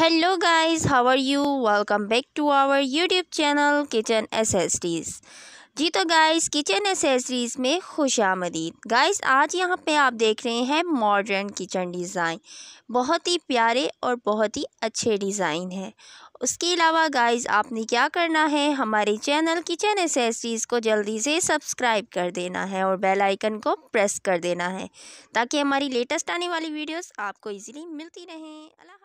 hello guys how are you welcome back to our YouTube channel kitchen accessories ji तो guys kitchen accessories में खुश आमदीद guys आज यहाँ पे आप देख रहे हैं मॉडर्न किचन डिज़ाइन बहुत ही प्यारे और बहुत ही अच्छे डिज़ाइन है उसके अलावा गाइस आपने क्या करना है हमारे चैनल किचन एसेसरीज़ को जल्दी से सब्सक्राइब कर देना है और बेल आइकन को प्रेस कर देना है ताकि हमारी लेटेस्ट आने वाली वीडियोस आपको इजीली मिलती रहें अल्लाह